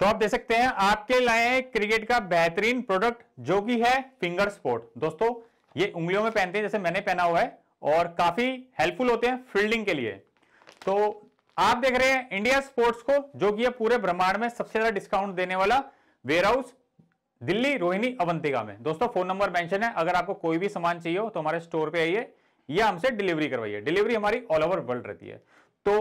तो आप देख सकते हैं आपके लाए क्रिकेट का बेहतरीन प्रोडक्ट जो कि है फिंगर स्पोर्ट दोस्तों ये उंगलियों में पहनते हैं जैसे मैंने पहना हुआ है और काफी हेल्पफुल होते हैं फील्डिंग के लिए तो आप देख रहे हैं इंडिया स्पोर्ट्स को जो कि पूरे ब्रह्मांड में सबसे ज्यादा डिस्काउंट देने वाला वेयर हाउस दिल्ली रोहिणी अवंतिका में दोस्तों फोन नंबर मेंशन है अगर आपको कोई भी सामान चाहिए हो तो हमारे स्टोर पे आइए या हमसे डिलीवरी करवाइए डिलीवरी हमारी ऑल ओवर वर्ल्ड रहती है तो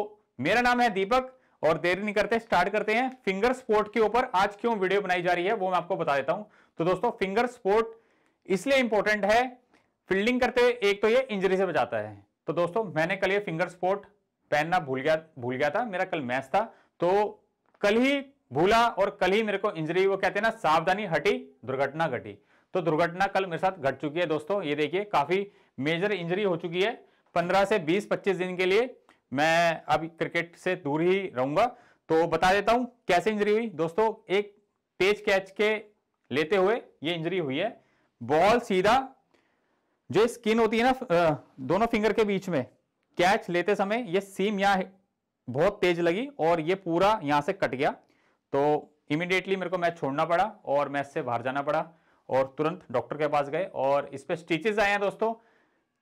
मेरा नाम है दीपक और देर नहीं करते स्टार्ट करते हैं फिंगर स्पोर्ट के ऊपर आज क्यों वीडियो बनाई जा रही है वो मैं आपको बता देता हूं तो दोस्तों फिंगर स्पोर्ट इसलिए इंपॉर्टेंट है फील्डिंग करते हुए एक तो ये इंजरी से बचाता है तो दोस्तों मैंने कल ये फिंगर स्पोर्ट पहनना भूल गया भूल गया था मेरा कल मैच था तो कल ही भूला और कल ही मेरे को इंजरी वो कहते हैं ना सावधानी हटी दुर्घटना घटी तो दुर्घटना कल मेरे साथ घट चुकी है दोस्तों ये देखिए काफी मेजर इंजरी हो चुकी है 15 से 20 25 दिन के लिए मैं अब क्रिकेट से दूर ही रहूंगा तो बता देता हूं कैसे इंजरी हुई दोस्तों एक तेज कैच के लेते हुए ये इंजरी हुई है बॉल सीधा जो स्किन होती है ना दोनों फिंगर के बीच में कैच लेते समय ये सीम यहाँ बहुत तेज लगी और ये पूरा यहाँ से कट गया तो इमिडिएटली मेरे को मैच छोड़ना पड़ा और मैच से बाहर जाना पड़ा और तुरंत डॉक्टर के पास गए और इस पर स्टिचेज आए हैं दोस्तों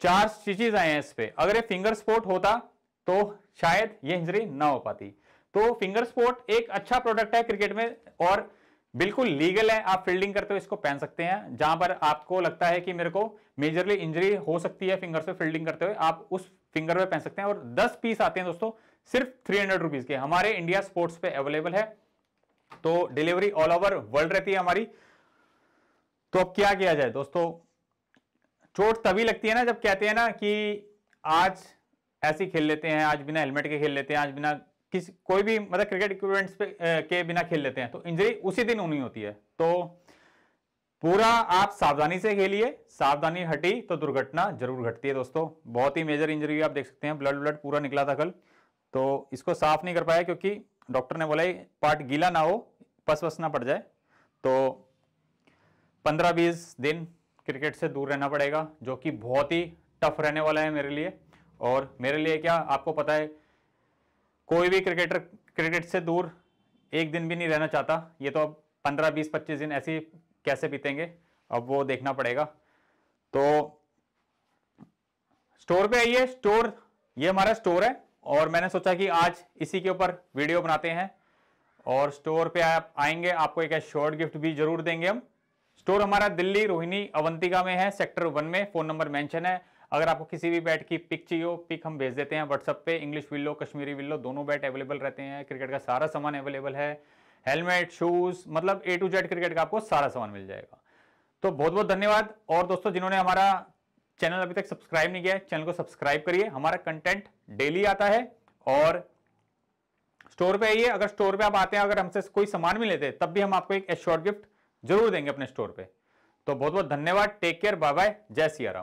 चार स्टिचेज आए हैं इस पर अगर ये फिंगर स्पोर्ट होता तो शायद ये इंजरी ना हो पाती तो फिंगर स्पोर्ट एक अच्छा प्रोडक्ट है क्रिकेट में और बिल्कुल लीगल है आप फील्डिंग करते हो इसको पहन सकते हैं जहां पर आपको लगता है कि मेरे को मेजरली इंजरी हो सकती है फिंगर से फील्डिंग करते हुए आप उस फिंगर में पहन सकते हैं और 10 पीस आते हैं दोस्तों सिर्फ थ्री हंड्रेड रुपीज के हमारे इंडिया स्पोर्ट्स पे अवेलेबल है तो डिलीवरी ऑल ओवर वर्ल्ड रहती है हमारी तो अब क्या किया जाए दोस्तों चोट तभी लगती है ना जब कहते हैं ना कि आज ऐसे ही खेल लेते हैं आज बिना हेलमेट के खेल लेते हैं आज बिना किसी कोई भी मतलब क्रिकेट इक्विपमेंट्स पे के बिना खेल लेते हैं तो इंजरी उसी दिन होनी होती है तो पूरा आप सावधानी से खेलिए सावधानी हटी तो दुर्घटना जरूर घटती है दोस्तों बहुत ही मेजर इंजरी आप देख सकते हैं ब्लड ब्लड पूरा निकला था कल तो इसको साफ नहीं कर पाया क्योंकि डॉक्टर ने बोला पार्ट गीला ना हो पस वस ना पड़ जाए तो पंद्रह बीस दिन क्रिकेट से दूर रहना पड़ेगा जो कि बहुत ही टफ रहने वाला है मेरे लिए और मेरे लिए क्या आपको पता है कोई भी क्रिकेटर क्रिकेट से दूर एक दिन भी नहीं रहना चाहता ये तो अब पंद्रह बीस पच्चीस दिन ऐसे कैसे बीतेंगे अब वो देखना पड़ेगा तो स्टोर पे आइए स्टोर ये हमारा स्टोर है और मैंने सोचा कि आज इसी के ऊपर वीडियो बनाते हैं और स्टोर पे आप आएंगे आपको एक शॉर्ट गिफ्ट भी जरूर देंगे हम स्टोर हमारा दिल्ली रोहिणी अवंतिका में है सेक्टर वन में फ़ोन नंबर मेंशन है अगर आपको किसी भी बैट की पिक चाहिए हो पिक हम भेज देते हैं व्हाट्सअप पे इंग्लिश विल्लो कश्मीरी विल्लो दोनों बैट अवेलेबल रहते हैं क्रिकेट का सारा सामान अवेलेबल है हेलमेट शूज़ मतलब ए टू जेड क्रिकेट का आपको सारा सामान मिल जाएगा तो बहुत बहुत धन्यवाद और दोस्तों जिन्होंने हमारा चैनल अभी तक सब्सक्राइब नहीं किया है चैनल को सब्सक्राइब करिए हमारा कंटेंट डेली आता है और स्टोर पे आइए अगर स्टोर पे आप आते हैं अगर हमसे कोई सामान भी लेते तब भी हम आपको एक एश्योर गिफ्ट जरूर देंगे अपने स्टोर पे तो बहुत बहुत धन्यवाद टेक केयर बाय बाय जय सिया